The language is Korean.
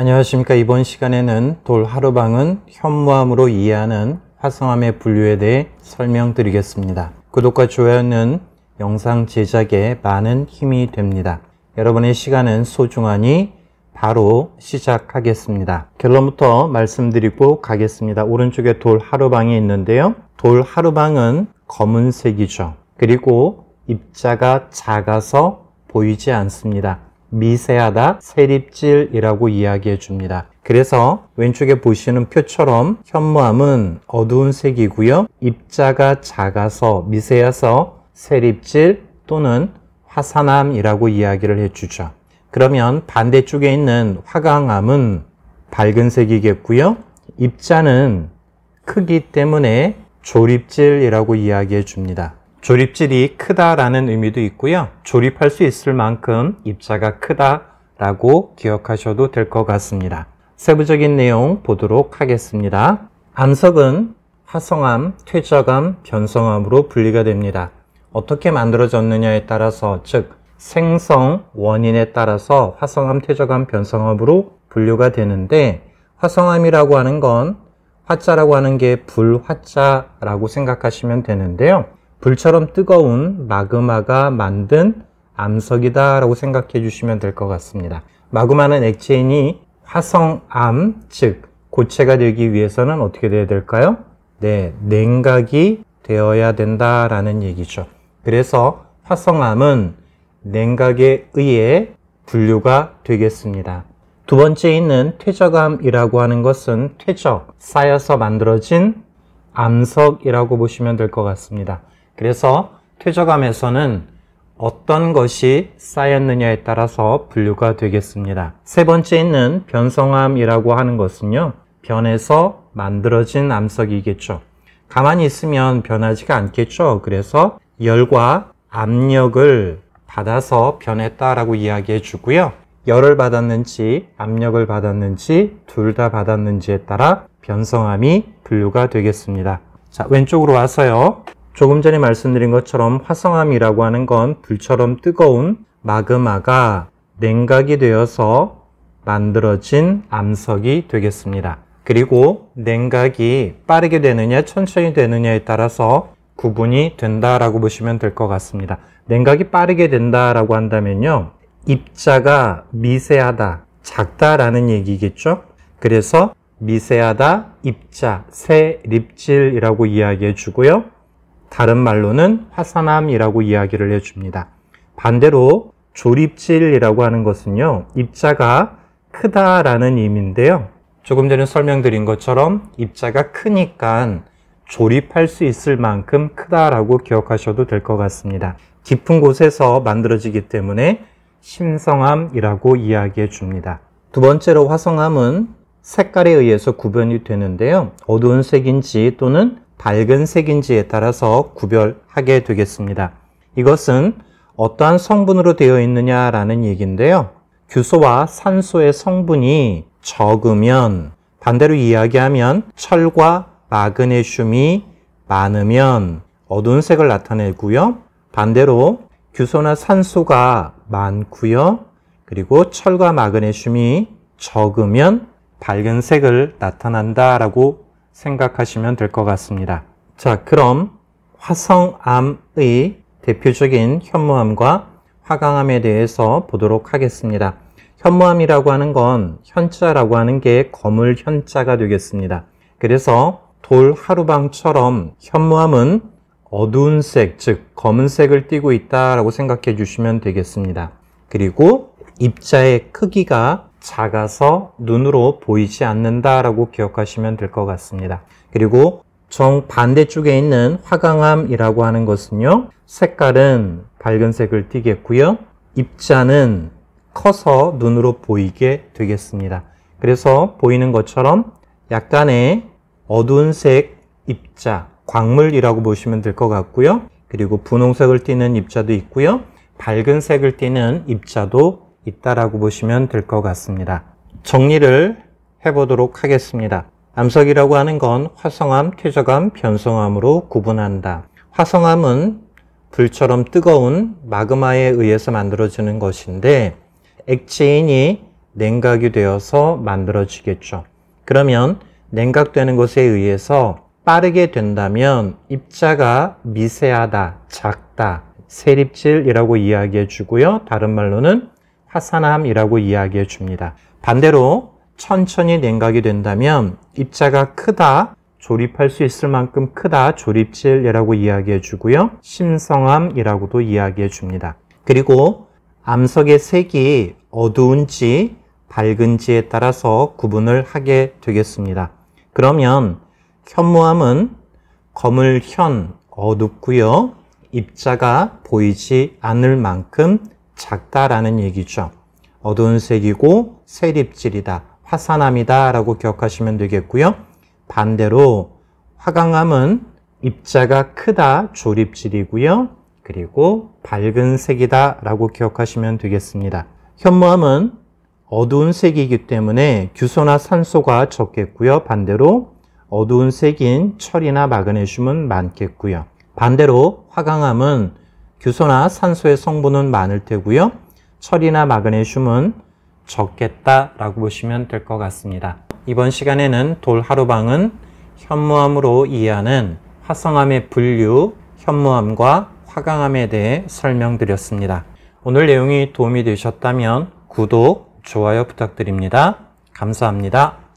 안녕하십니까. 이번 시간에는 돌 하르방은 현무암으로 이해하는 화성암의 분류에 대해 설명드리겠습니다. 구독과 좋아요는 영상 제작에 많은 힘이 됩니다. 여러분의 시간은 소중하니 바로 시작하겠습니다. 결론부터 말씀드리고 가겠습니다. 오른쪽에 돌 하루방이 있는데요. 돌 하루방은 검은색이죠. 그리고 입자가 작아서 보이지 않습니다. 미세하다, 세립질이라고 이야기해 줍니다. 그래서 왼쪽에 보시는 표처럼 현무암은 어두운 색이고요. 입자가 작아서 미세해서 세립질 또는 화산암이라고 이야기를 해주죠. 그러면 반대쪽에 있는 화강암은 밝은 색이겠고요. 입자는 크기 때문에 조립질이라고 이야기해 줍니다. 조립질이 크다라는 의미도 있고요. 조립할 수 있을 만큼 입자가 크다라고 기억하셔도 될 것 같습니다. 세부적인 내용 보도록 하겠습니다. 암석은 화성암, 퇴적암, 변성암으로 분리가 됩니다. 어떻게 만들어졌느냐에 따라서 즉 생성 원인에 따라서 화성암, 퇴적암, 변성암으로 분류가 되는데 화성암이라고 하는 건 화자라고 하는 게 불화자라고 생각하시면 되는데요. 불처럼 뜨거운 마그마가 만든 암석이다라고 생각해 주시면 될 것 같습니다. 마그마는 액체이니 화성암, 즉 고체가 되기 위해서는 어떻게 돼야 될까요? 네, 냉각이 되어야 된다라는 얘기죠. 그래서 화성암은 냉각에 의해 분류가 되겠습니다. 두 번째 있는 퇴적암이라고 하는 것은 퇴적, 쌓여서 만들어진 암석이라고 보시면 될 것 같습니다. 그래서 퇴적암에서는 어떤 것이 쌓였느냐에 따라서 분류가 되겠습니다. 세 번째 있는 변성암이라고 하는 것은요. 변에서 만들어진 암석이겠죠. 가만히 있으면 변하지가 않겠죠. 그래서 열과 압력을 받아서 변했다라고 이야기해 주고요. 열을 받았는지 압력을 받았는지 둘 다 받았는지에 따라 변성암이 분류가 되겠습니다. 자, 왼쪽으로 와서요. 조금 전에 말씀드린 것처럼 화성암이라고 하는 건 불처럼 뜨거운 마그마가 냉각이 되어서 만들어진 암석이 되겠습니다. 그리고 냉각이 빠르게 되느냐 천천히 되느냐에 따라서 구분이 된다라고 보시면 될 것 같습니다. 냉각이 빠르게 된다라고 한다면요. 입자가 미세하다, 작다라는 얘기겠죠? 그래서 미세하다, 입자, 새 립질이라고 이야기해 주고요. 다른 말로는 화산암이라고 이야기를 해줍니다. 반대로 조립질이라고 하는 것은요, 입자가 크다라는 의미인데요. 조금 전에 설명드린 것처럼 입자가 크니까 조립할 수 있을 만큼 크다라고 기억하셔도 될 것 같습니다. 깊은 곳에서 만들어지기 때문에 심성암이라고 이야기해 줍니다. 두 번째로 화성암은 색깔에 의해서 구변이 되는데요. 어두운 색인지 또는 밝은 색인지에 따라서 구별하게 되겠습니다. 이것은 어떠한 성분으로 되어 있느냐라는 얘기인데요. 규소와 산소의 성분이 적으면 반대로 이야기하면 철과 마그네슘이 많으면 어두운 색을 나타내고요. 반대로 규소나 산소가 많고요. 그리고 철과 마그네슘이 적으면 밝은 색을 나타난다라고 생각하시면 될 것 같습니다. 자, 그럼 화성암의 대표적인 현무암과 화강암에 대해서 보도록 하겠습니다. 현무암이라고 하는 건 현자라고 하는 게 거물 현자가 되겠습니다. 그래서 돌 하루방처럼 현무암은 어두운 색, 즉 검은색을 띠고 있다라고 생각해 주시면 되겠습니다. 그리고 입자의 크기가 작아서 눈으로 보이지 않는다라고 기억하시면 될 것 같습니다. 그리고 정반대쪽에 있는 화강암이라고 하는 것은요. 색깔은 밝은색을 띠겠고요. 입자는 커서 눈으로 보이게 되겠습니다. 그래서 보이는 것처럼 약간의 어두운 색 입자, 광물이라고 보시면 될 것 같고요. 그리고 분홍색을 띠는 입자도 있고요. 밝은 색을 띠는 입자도 있다라고 보시면 될 것 같습니다. 정리를 해보도록 하겠습니다. 암석이라고 하는 건 화성암, 퇴적암, 변성암으로 구분한다. 화성암은 불처럼 뜨거운 마그마에 의해서 만들어지는 것인데 액체인이 냉각이 되어서 만들어지겠죠. 그러면 냉각되는 것에 의해서 빠르게 된다면 입자가 미세하다, 작다, 세립질이라고 이야기해 주고요. 다른 말로는 화산함이라고 이야기해 줍니다. 반대로 천천히 냉각이 된다면 입자가 크다, 조립할 수 있을 만큼 크다, 조립질이라고 이야기해 주고요. 심성함이라고도 이야기해 줍니다. 그리고 암석의 색이 어두운지 밝은지에 따라서 구분을 하게 되겠습니다. 그러면 현무암은 검을 현, 어둡고요. 입자가 보이지 않을 만큼 작다라는 얘기죠. 어두운 색이고 세립질이다, 화산암이다 라고 기억하시면 되겠고요. 반대로 화강암은 입자가 크다, 조립질이고요. 그리고 밝은 색이다 라고 기억하시면 되겠습니다. 현무암은 어두운 색이기 때문에 규소나 산소가 적겠고요. 반대로 어두운 색인 철이나 마그네슘은 많겠고요. 반대로 화강암은 규소나 산소의 성분은 많을 테고요. 철이나 마그네슘은 적겠다라고 보시면 될 것 같습니다. 이번 시간에는 돌하루방은 현무암으로 이해하는 화성암의 분류, 현무암과 화강암에 대해 설명드렸습니다. 오늘 내용이 도움이 되셨다면 구독, 좋아요 부탁드립니다. 감사합니다.